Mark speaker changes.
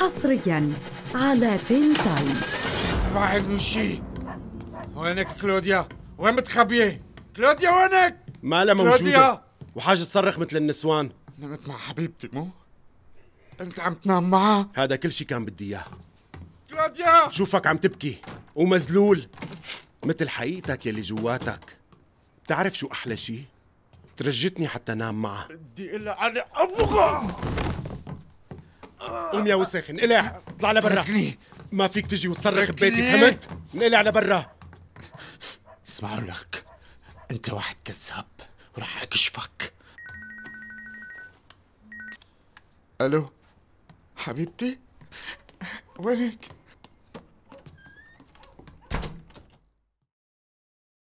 Speaker 1: حصريا على تين تايم بعد شيء وينك كلوديا؟ وين متخبية؟ كلوديا وينك؟ مالها موجودة كلوديا وحاجة تصرخ مثل النسوان نمت مع حبيبتي مو؟
Speaker 2: انت عم تنام
Speaker 1: معها؟ هذا كل شيء كان بدي اياه كلوديا شوفك عم تبكي ومذلول مثل حقيقتك يلي جواتك بتعرف شو احلى شيء؟ ترجتني حتى نام معها بدي الا على ابوك قوم يا وساخن الح اطلع لبرا ما فيك تجي وتصرخ ببيتي فهمت؟ انقلع لبرا
Speaker 2: اسمع لك انت واحد كذاب وراح اكشفك الو حبيبتي وينك؟